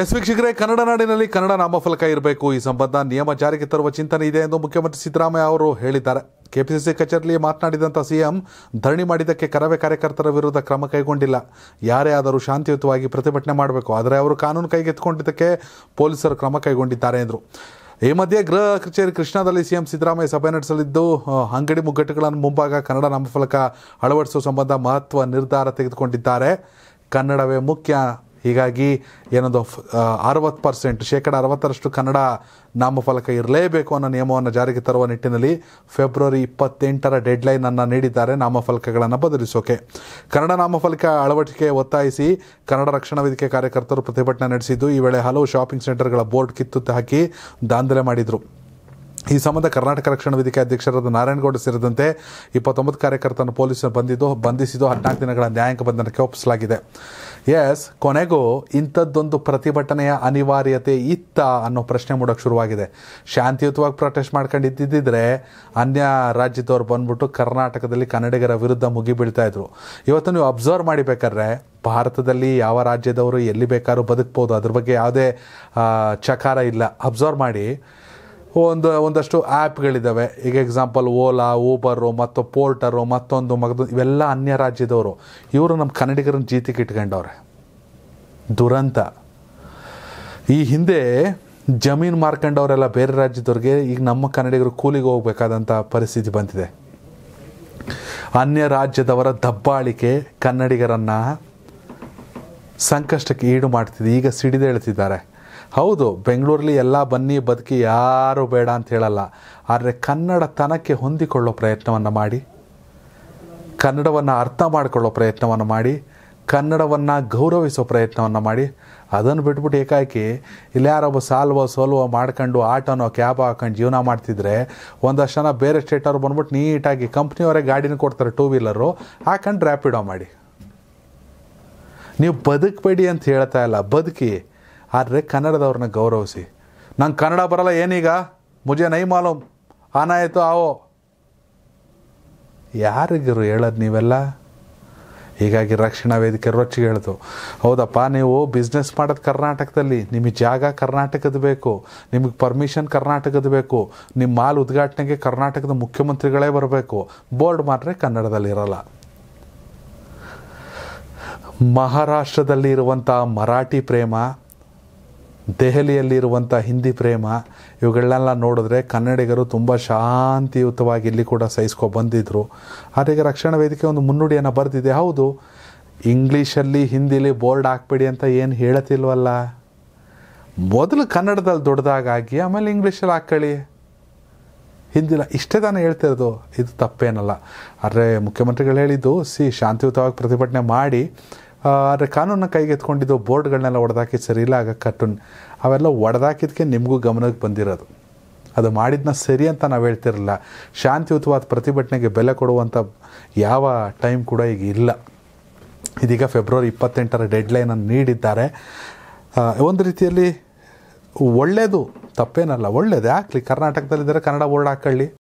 S ವೀಕ್ಷಕರೇ ಕನ್ನಡ ನಾಡಿನಲ್ಲಿ ಕನ್ನಡ ನಾಮಫಲಕ ಇರಬೇಕು ಈ ಸಂಬಂಧ ನಿಯಮ ಜಾರಿಗೆ ತರುವ ಚಿಂತನೆ ಇದೆ ಎಂದು ಮುಖ್ಯಮಂತ್ರಿ ಸಿದ್ದರಾಮಯ್ಯ ಅವರು ಹೇಳಿದ್ದಾರೆ ಕೆಪಿಸಿಸಿ ಕಚೇರಿಯಲ್ಲಿ ಮಾತನಾಡಿದಂಥ ಸಿಎಂ ಧರಣಿ ಮಾಡಿದ್ದಕ್ಕೆ ಕರವೇ ಕಾರ್ಯಕರ್ತರ ವಿರುದ್ಧ ಕ್ರಮ ಕೈಗೊಂಡಿಲ್ಲ ಯಾರೇ ಆದರೂ ಶಾಂತಿಯುತವಾಗಿ ಪ್ರತಿಭಟನೆ ಮಾಡಬೇಕು ಆದರೆ ಅವರು ಕಾನೂನು ಕೈಗೆತ್ತಿಕೊಂಡಿದ್ದಕ್ಕೆ ಪೊಲೀಸರು ಕ್ರಮ ಕೈಗೊಂಡಿದ್ದಾರೆ ಎಂದರು ಈ ಮಧ್ಯೆ ಗೃಹ ಕಚೇರಿ ಕೃಷ್ಣಾದಲ್ಲಿ ಸಿಎಂ ಸಿದ್ದರಾಮಯ್ಯ ಸಭೆ ನಡೆಸಲಿದ್ದು ಅಂಗಡಿ ಮುಗ್ಗಟ್ಟುಗಳನ್ನು ಮುಂಭಾಗ ಕನ್ನಡ ನಾಮಫಲಕ ಅಳವಡಿಸುವ ಸಂಬಂಧ ಮಹತ್ವ ನಿರ್ಧಾರ ತೆಗೆದುಕೊಂಡಿದ್ದಾರೆ ಕನ್ನಡವೇ ಮುಖ್ಯ ಹೀಗಾಗಿ ಏನೊಂದು ಅರವತ್ತು ಪರ್ಸೆಂಟ್ ಶೇಕಡ ಅರವತ್ತರಷ್ಟು ಕನ್ನಡ ನಾಮಫಲಕ ಇರಲೇಬೇಕು ಅನ್ನೋ ನಿಯಮವನ್ನು ಜಾರಿಗೆ ತರುವ ನಿಟ್ಟಿನಲ್ಲಿ ಫೆಬ್ರವರಿ ಇಪ್ಪತ್ತೆಂಟರ ಡೆಡ್ಲೈನನ್ನು ನೀಡಿದ್ದಾರೆ ನಾಮಫಲಕಗಳನ್ನು ಬದಲಿಸೋಕೆ ಕನ್ನಡ ನಾಮಫಲಕ ಅಳವಡಿಕೆ ಒತ್ತಾಯಿಸಿ ಕನ್ನಡ ರಕ್ಷಣಾ ವೇದಿಕೆ ಕಾರ್ಯಕರ್ತರು ಪ್ರತಿಭಟನೆ ನಡೆಸಿದ್ದು ಈ ವೇಳೆ ಹಲವು ಶಾಪಿಂಗ್ ಸೆಂಟರ್ಗಳ ಬೋರ್ಡ್ ಕಿತ್ತು ಹಾಕಿ ದಾಂಧಲೆ ಮಾಡಿದರು ಈ ಸಂಬಂಧ ಕರ್ನಾಟಕ ರಕ್ಷಣಾ ವೇದಿಕೆ ಅಧ್ಯಕ್ಷರಾದ ನಾರಾಯಣಗೌಡ ಸೇರಿದಂತೆ ಇಪ್ಪತ್ತೊಂಬತ್ತು ಕಾರ್ಯಕರ್ತನ ಪೊಲೀಸರು ಬಂದಿದ್ದು ಬಂಧಿಸಿದ್ದು ಹದಿನಾಲ್ಕು ದಿನಗಳ ನ್ಯಾಯಾಂಗ ಬಂಧನಕ್ಕೆ ಒಪ್ಪಿಸಲಾಗಿದೆ ಎಸ್ ಕೊನೆಗೂ ಇಂಥದ್ದೊಂದು ಪ್ರತಿಭಟನೆಯ ಅನಿವಾರ್ಯತೆ ಇತ್ತ ಅನ್ನೋ ಪ್ರಶ್ನೆ ಮೂಡೋಕೆ ಶುರುವಾಗಿದೆ ಶಾಂತಿಯುತವಾಗಿ ಪ್ರೊಟೆಸ್ಟ್ ಮಾಡ್ಕೊಂಡು ಇದ್ದಿದ್ದರೆ ಅನ್ಯ ರಾಜ್ಯದವ್ರು ಬಂದ್ಬಿಟ್ಟು ಕರ್ನಾಟಕದಲ್ಲಿ ಕನ್ನಡಿಗರ ವಿರುದ್ಧ ಇದ್ರು ಇವತ್ತು ನೀವು ಅಬ್ಸರ್ವ್ ಮಾಡಿಬೇಕಾದ್ರೆ ಭಾರತದಲ್ಲಿ ಯಾವ ರಾಜ್ಯದವರು ಎಲ್ಲಿ ಬೇಕಾದ್ರೂ ಬದುಕ್ಬೋದು ಅದ್ರ ಬಗ್ಗೆ ಯಾವುದೇ ಚಕಾರ ಇಲ್ಲ ಅಬ್ಸರ್ವ್ ಮಾಡಿ ಒಂದು ಒಂದಷ್ಟು ಆ್ಯಪ್ಗಳಿದ್ದಾವೆ ಈಗ ಎಕ್ಸಾಂಪಲ್ ಓಲಾ ಊಬರು ಮತ್ತು ಪೋರ್ಟರು ಮತ್ತೊಂದು ಮಗದೊಂದು ಇವೆಲ್ಲ ಅನ್ಯ ರಾಜ್ಯದವರು ಇವರು ನಮ್ಮ ಕನ್ನಡಿಗರನ್ನ ಜೀತಿಗೆ ಇಟ್ಕೊಂಡವ್ರೆ ದುರಂತ ಈ ಹಿಂದೆ ಜಮೀನು ಮಾರ್ಕೊಂಡವರೆಲ್ಲ ಬೇರೆ ರಾಜ್ಯದವ್ರಿಗೆ ಈಗ ನಮ್ಮ ಕನ್ನಡಿಗರು ಕೂಲಿಗೆ ಹೋಗಬೇಕಾದಂಥ ಪರಿಸ್ಥಿತಿ ಬಂದಿದೆ ಅನ್ಯ ರಾಜ್ಯದವರ ದಬ್ಬಾಳಿಕೆ ಕನ್ನಡಿಗರನ್ನು ಸಂಕಷ್ಟಕ್ಕೆ ಈಡು ಮಾಡ್ತಿದೆ ಈಗ ಸಿಡಿದೇಳ್ತಿದ್ದಾರೆ ಹೌದು ಬೆಂಗಳೂರಲ್ಲಿ ಎಲ್ಲ ಬನ್ನಿ ಬದುಕಿ ಯಾರೂ ಬೇಡ ಅಂತ ಹೇಳಲ್ಲ ಆದರೆ ಕನ್ನಡತನಕ್ಕೆ ಹೊಂದಿಕೊಳ್ಳೋ ಪ್ರಯತ್ನವನ್ನು ಮಾಡಿ ಕನ್ನಡವನ್ನು ಅರ್ಥ ಮಾಡಿಕೊಳ್ಳೋ ಪ್ರಯತ್ನವನ್ನು ಮಾಡಿ ಕನ್ನಡವನ್ನು ಗೌರವಿಸೋ ಪ್ರಯತ್ನವನ್ನು ಮಾಡಿ ಅದನ್ನು ಬಿಟ್ಬಿಟ್ಟು ಏಕಾಕಿ ಇಲ್ಲಿ ಯಾರೊಬ್ಬ ಸಾಲ್ವೋ ಸೋಲ್ವೋ ಮಾಡ್ಕೊಂಡು ಆಟೋನೋ ಕ್ಯಾಬ್ ಹಾಕೊಂಡು ಜೀವನ ಮಾಡ್ತಿದ್ರೆ ಒಂದಷ್ಟು ಜನ ಬೇರೆ ಸ್ಟೇಟವ್ರು ಬಂದ್ಬಿಟ್ಟು ನೀಟಾಗಿ ಕಂಪ್ನಿಯವರೇ ಗಾಡಿನ ಕೊಡ್ತಾರೆ ಟೂ ವೀಲರು ಹಾಕೊಂಡು ರ್ಯಾಪಿಡೋ ಮಾಡಿ ನೀವು ಬದುಕಬೇಡಿ ಅಂತ ಹೇಳ್ತಾ ಇಲ್ಲ ಬದುಕಿ ಆದರೆ ಕನ್ನಡದವ್ರನ್ನ ಗೌರವಿಸಿ ನಂಗೆ ಕನ್ನಡ ಬರಲ್ಲ ಏನೀಗ ಮುಜೆ ನೈ ಮಾಲೂಮ್ ಆನಾಯಿತು ಆವೋ ಯಾರಿಗಿರು ಹೇಳೋದು ನೀವೆಲ್ಲ ಹೀಗಾಗಿ ರಕ್ಷಣಾ ವೇದಿಕೆ ರೊಚ್ಚಿಗೆ ಹೇಳಿತು ಹೌದಪ್ಪ ನೀವು ಬಿಸ್ನೆಸ್ ಮಾಡೋದು ಕರ್ನಾಟಕದಲ್ಲಿ ನಿಮಗೆ ಜಾಗ ಕರ್ನಾಟಕದ ಬೇಕು ನಿಮಗೆ ಪರ್ಮಿಷನ್ ಕರ್ನಾಟಕದ ಬೇಕು ನಿಮ್ಮ ಮಾಲ್ ಉದ್ಘಾಟನೆಗೆ ಕರ್ನಾಟಕದ ಮುಖ್ಯಮಂತ್ರಿಗಳೇ ಬರಬೇಕು ಬೋರ್ಡ್ ಮಾತ್ರ ಕನ್ನಡದಲ್ಲಿರಲ್ಲ ಮಹಾರಾಷ್ಟ್ರದಲ್ಲಿ ಇರುವಂಥ ಮರಾಠಿ ಪ್ರೇಮ ದೆಹಲಿಯಲ್ಲಿರುವಂಥ ಹಿಂದಿ ಪ್ರೇಮ ಇವುಗಳನ್ನೆಲ್ಲ ನೋಡಿದ್ರೆ ಕನ್ನಡಿಗರು ತುಂಬ ಶಾಂತಿಯುತವಾಗಿ ಇಲ್ಲಿ ಕೂಡ ಸಹಿಸ್ಕೊ ಬಂದಿದ್ದರು ಆದರೆ ಈಗ ರಕ್ಷಣಾ ವೇದಿಕೆ ಒಂದು ಮುನ್ನುಡಿಯನ್ನು ಬರೆದಿದೆ ಹೌದು ಇಂಗ್ಲೀಷಲ್ಲಿ ಹಿಂದಿಲಿ ಬೋರ್ಡ್ ಹಾಕ್ಬೇಡಿ ಅಂತ ಏನು ಹೇಳತಿಲ್ವಲ್ಲ ಮೊದಲು ಕನ್ನಡದಲ್ಲಿ ದೊಡ್ಡದಾಗಿ ಆಮೇಲೆ ಇಂಗ್ಲೀಷಲ್ಲಿ ಹಾಕ್ಕೊಳ್ಳಿ ಹಿಂದಿಲ್ಲ ಇಷ್ಟೇ ತಾನೇ ಹೇಳ್ತಿರೋದು ಇದು ತಪ್ಪೇನಲ್ಲ ಆದರೆ ಮುಖ್ಯಮಂತ್ರಿಗಳು ಹೇಳಿದ್ದು ಸಿ ಶಾಂತಿಯುತವಾಗಿ ಪ್ರತಿಭಟನೆ ಮಾಡಿ ಆದರೆ ಕಾನೂನ ಕೈಗೆತ್ಕೊಂಡಿದ್ದು ಬೋರ್ಡ್ಗಳನ್ನೆಲ್ಲ ಹೊಡೆದಾಕಿ ಸರಿ ಇಲ್ಲ ಆಗ ಕರ್ಟೂನ್ ಅವೆಲ್ಲ ಒಡೆದಾಕಿದ್ದಕ್ಕೆ ನಿಮಗೂ ಗಮನಕ್ಕೆ ಬಂದಿರೋದು ಅದು ಮಾಡಿದ್ನ ಸರಿ ಅಂತ ನಾವು ಹೇಳ್ತಿರಲಿಲ್ಲ ಶಾಂತಿಯುತವಾದ ಪ್ರತಿಭಟನೆಗೆ ಬೆಲೆ ಕೊಡುವಂಥ ಯಾವ ಟೈಮ್ ಕೂಡ ಈಗ ಇಲ್ಲ ಇದೀಗ ಫೆಬ್ರವರಿ ಇಪ್ಪತ್ತೆಂಟರ ಡೆಡ್ಲೈನನ್ನು ನೀಡಿದ್ದಾರೆ ಒಂದು ರೀತಿಯಲ್ಲಿ ಒಳ್ಳೆಯದು ತಪ್ಪೇನಲ್ಲ ಒಳ್ಳೇದು ಆಗಲಿ ಕರ್ನಾಟಕದಲ್ಲಿದ್ದರೆ ಕನ್ನಡ ಬೋರ್ಡ್ ಹಾಕೊಳ್ಳಿ